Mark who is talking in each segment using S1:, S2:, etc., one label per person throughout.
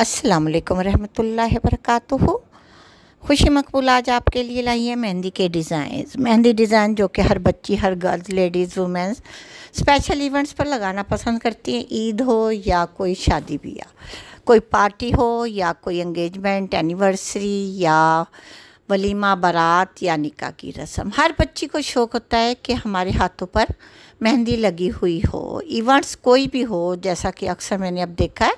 S1: असलकम वरहमल वरक खुशी मकबूल आज आपके लिए लाई है मेहंदी के डिज़ाइन मेहंदी डिज़ाइन जो कि हर बच्ची हर girls ladies womens special events पर लगाना पसंद करती हैं ईद हो या कोई शादी ब्याह कोई पार्टी हो या कोई एंगेजमेंट एनिवर्सरी या वलीमा बारात या निका की रस्म हर बच्ची को शौक़ होता है कि हमारे हाथों पर मेहंदी लगी हुई हो इवेंट्स कोई भी हो जैसा कि अक्सर मैंने अब देखा है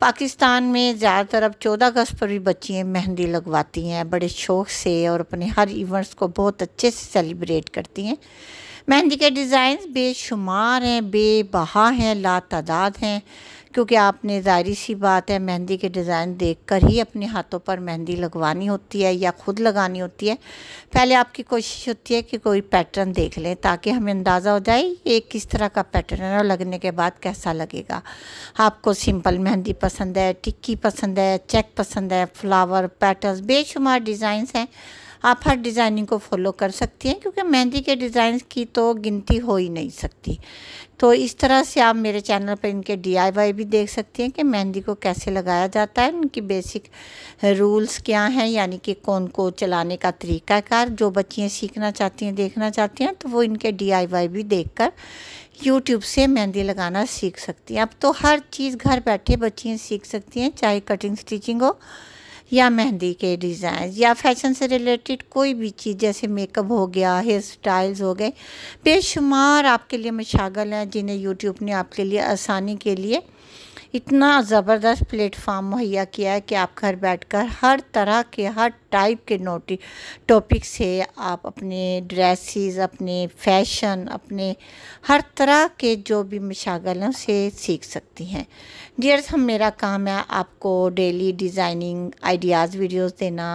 S1: पाकिस्तान में ज़्यादातर अब चौदह अगस्त पर भी बच्चियाँ मेहंदी लगवाती हैं बड़े शौक़ से और अपने हर इवेंट्स को बहुत अच्छे से सेलिब्रेट करती हैं मेहंदी के डिज़ाइन बेशुमार हैं बेबहा हैं ला तादाद हैं क्योंकि आपने जाहिर सी बात है मेहंदी के डिज़ाइन देखकर ही अपने हाथों पर मेहंदी लगवानी होती है या ख़ुद लगानी होती है पहले आपकी कोशिश होती है कि कोई पैटर्न देख लें ताकि हमें अंदाज़ा हो जाए ये किस तरह का पैटर्न है और लगने के बाद कैसा लगेगा आपको सिंपल मेहंदी पसंद है टिक्की पसंद है चेक पसंद है फ्लावर पैटर्न बेशुमार डिज़ाइंस हैं आप हर डिज़ाइनिंग को फॉलो कर सकती हैं क्योंकि मेहंदी के डिज़ाइन की तो गिनती हो ही नहीं सकती तो इस तरह से आप मेरे चैनल पर इनके डीआईवाई भी देख सकती हैं कि मेहंदी को कैसे लगाया जाता है इनकी बेसिक रूल्स क्या हैं यानी कि कौन को चलाने का तरीकाकार जो बच्चियाँ सीखना चाहती हैं देखना चाहती हैं तो वो इनके डी भी कर यूट्यूब से मेहंदी लगाना सीख सकती हैं अब तो हर चीज़ घर बैठे बच्चियाँ सीख सकती हैं चाहे कटिंग स्टिचिंग हो या मेहंदी के डिज़ाइन या फैशन से रिलेटेड कोई भी चीज़ जैसे मेकअप हो गया हेयर स्टाइल्स हो गए बेशुमार आपके लिए मशागल हैं जिन्हें यूट्यूब ने आपके लिए आसानी के लिए इतना ज़बरदस्त प्लेटफार्म मुहैया किया है कि आप घर बैठकर हर तरह के हर टाइप के नोटी टॉपिक से आप अपने ड्रेसिस अपने फैशन अपने हर तरह के जो भी मशागलों से सीख सकती हैं डियर्स हम मेरा काम है आपको डेली डिज़ाइनिंग आइडियाज़ वीडियोस देना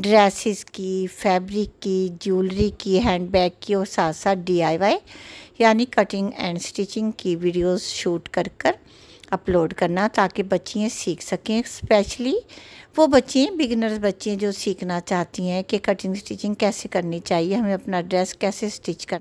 S1: ड्रेसिस की फैब्रिक की ज्वेलरी की हैंडबैग की और साथ साथ डी यानी कटिंग एंड स्टिचिंग की वीडियोस शूट कर कर अपलोड करना ताकि बच्चियाँ सीख सकें स्पेशली वो बच्चियाँ बिगिनर्स बच्चियाँ जो सीखना चाहती हैं कि कटिंग स्टिचिंग कैसे करनी चाहिए हमें अपना ड्रेस कैसे स्टिच करना